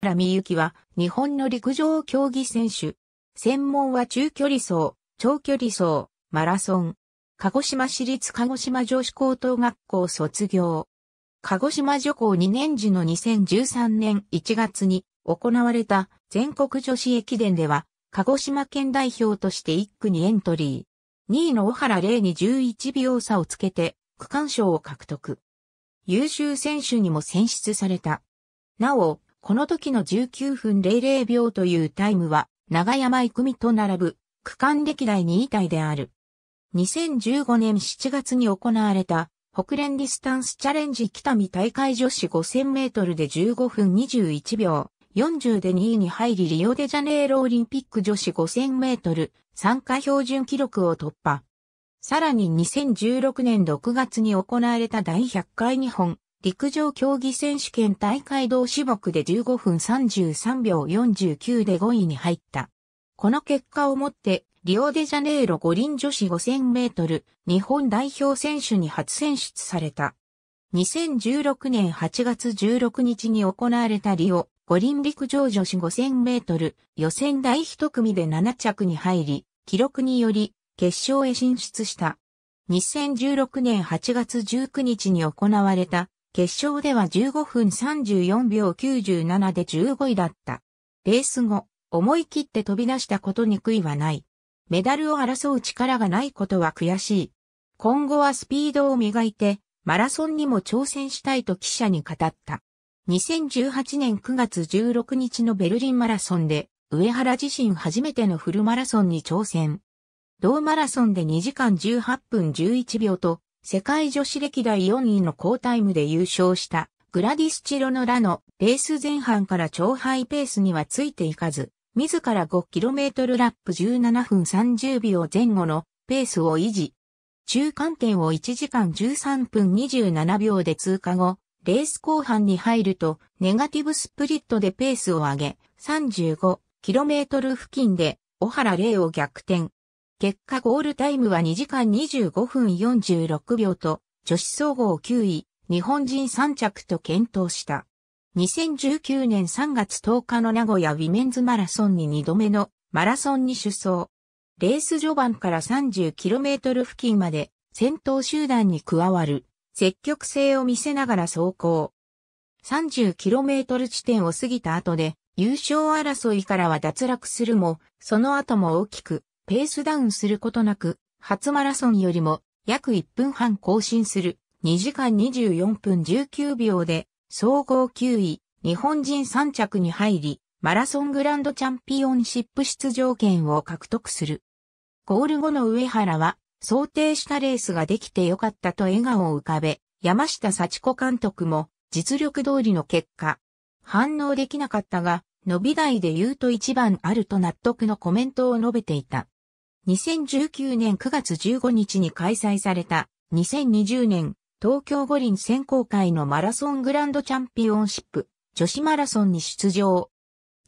原美幸は日本の陸上競技選手。専門は中距離走、長距離走、マラソン。鹿児島市立鹿児島女子高等学校卒業。鹿児島女校2年時の2013年1月に行われた全国女子駅伝では、鹿児島県代表として1区にエントリー。2位の小原玲に11秒差をつけて、区間賞を獲得。優秀選手にも選出された。なお、この時の19分00秒というタイムは、長山育美と並ぶ、区間歴代2位体である。2015年7月に行われた、北連ディスタンスチャレンジ北見大会女子5000メートルで15分21秒、40で2位に入りリオデジャネイロオリンピック女子5000メートル参加標準記録を突破。さらに2016年6月に行われた第100回日本陸上競技選手権大会同種目で15分33秒49で5位に入った。この結果をもって、リオデジャネイロ五輪女子5000メートル日本代表選手に初選出された。2016年8月16日に行われたリオ五輪陸上女子5000メートル予選第一組で7着に入り、記録により決勝へ進出した。2016年8月19日に行われた決勝では15分34秒97で15位だった。レース後、思い切って飛び出したことに悔いはない。メダルを争う力がないことは悔しい。今後はスピードを磨いて、マラソンにも挑戦したいと記者に語った。2018年9月16日のベルリンマラソンで、上原自身初めてのフルマラソンに挑戦。同マラソンで2時間18分11秒と世界女子歴代4位の高タイムで優勝したグラディスチロノラのレース前半から超ハイペースにはついていかず、自ら 5km ラップ17分30秒前後のペースを維持。中間点を1時間13分27秒で通過後、レース後半に入ると、ネガティブスプリットでペースを上げ、35km 付近で、小原玲を逆転。結果ゴールタイムは2時間25分46秒と、女子総合9位、日本人3着と検討した。2019年3月10日の名古屋ウィメンズマラソンに2度目のマラソンに出走。レース序盤から 30km 付近まで先頭集団に加わる積極性を見せながら走行。30km 地点を過ぎた後で優勝争いからは脱落するも、その後も大きくペースダウンすることなく、初マラソンよりも約1分半更新する2時間24分19秒で総合9位、日本人3着に入り、マラソングランドチャンピオンシップ出場権を獲得する。ゴール後の上原は、想定したレースができてよかったと笑顔を浮かべ、山下幸子監督も実力通りの結果、反応できなかったが、伸び台で言うと一番あると納得のコメントを述べていた。2019年9月15日に開催された2020年東京五輪選考会のマラソングランドチャンピオンシップ女子マラソンに出場。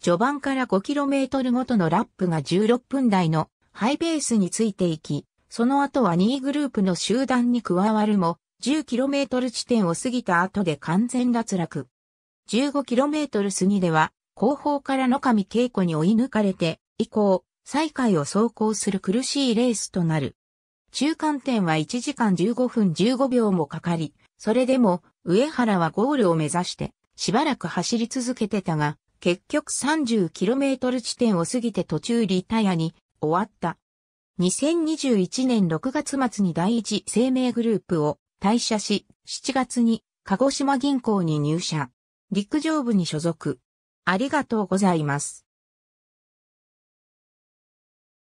序盤から 5km ごとのラップが16分台のハイペースについていき、その後は2位グループの集団に加わるも 10km 地点を過ぎた後で完全脱落。15km 過ぎでは後方から野上稽子に追い抜かれて、以降、最下位を走行する苦しいレースとなる。中間点は1時間15分15秒もかかり、それでも上原はゴールを目指してしばらく走り続けてたが、結局 30km 地点を過ぎて途中リタイアに終わった。2021年6月末に第一生命グループを退社し、7月に鹿児島銀行に入社。陸上部に所属。ありがとうございます。